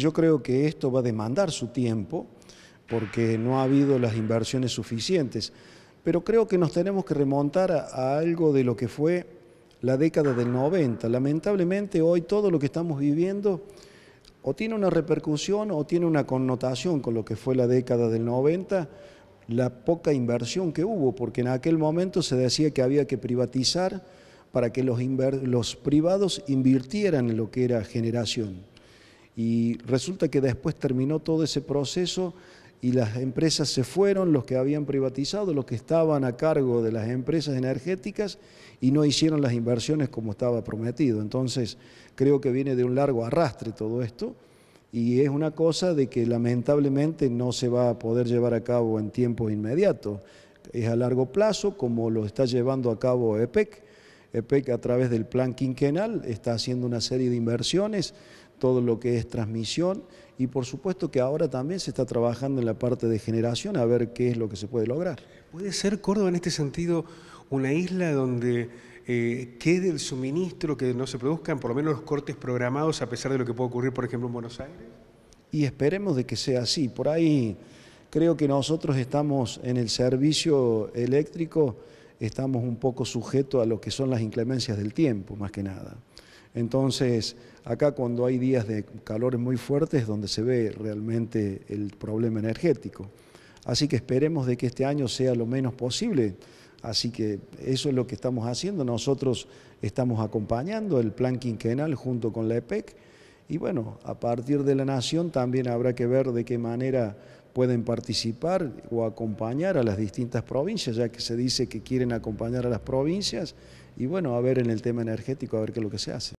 Yo creo que esto va a demandar su tiempo porque no ha habido las inversiones suficientes, pero creo que nos tenemos que remontar a, algo de lo que fue la década del 90. Lamentablemente hoy todo lo que estamos viviendo o tiene una repercusión o tiene una connotación con lo que fue la década del 90, la poca inversión que hubo, porque en aquel momento se decía que había que privatizar para que los privados invirtieran en lo que era generación. Y resulta que después terminó todo ese proceso y las empresas se fueron, los que habían privatizado, los que estaban a cargo de las empresas energéticas y no hicieron las inversiones como estaba prometido. Entonces, creo que viene de un largo arrastre todo esto y es una cosa de que lamentablemente no se va a poder llevar a cabo en tiempo inmediato, Es a largo plazo, como lo está llevando a cabo EPEC. EPEC a través del plan quinquenal está haciendo una serie de inversiones todo lo que es transmisión y por supuesto que ahora también se está trabajando en la parte de generación a ver qué es lo que se puede lograr. ¿Puede ser Córdoba en este sentido una isla donde eh, quede el suministro, que no se produzcan por lo menos los cortes programados a pesar de lo que puede ocurrir, por ejemplo, en Buenos Aires? Y esperemos de que sea así. Por ahí creo que nosotros estamos en el servicio eléctrico, estamos un poco sujetos a lo que son las inclemencias del tiempo, más que nada. Entonces, acá cuando hay días de calores muy fuertes es donde se ve realmente el problema energético. Así que esperemos de que este año sea lo menos posible. Así que eso es lo que estamos haciendo. Nosotros estamos acompañando el plan quinquenal junto con la EPEC. Y bueno, a partir de la nación también habrá que ver de qué manera pueden participar o acompañar a las distintas provincias, ya que se dice que quieren acompañar a las provincias. Y bueno, a ver en el tema energético, a ver qué es lo que se hace.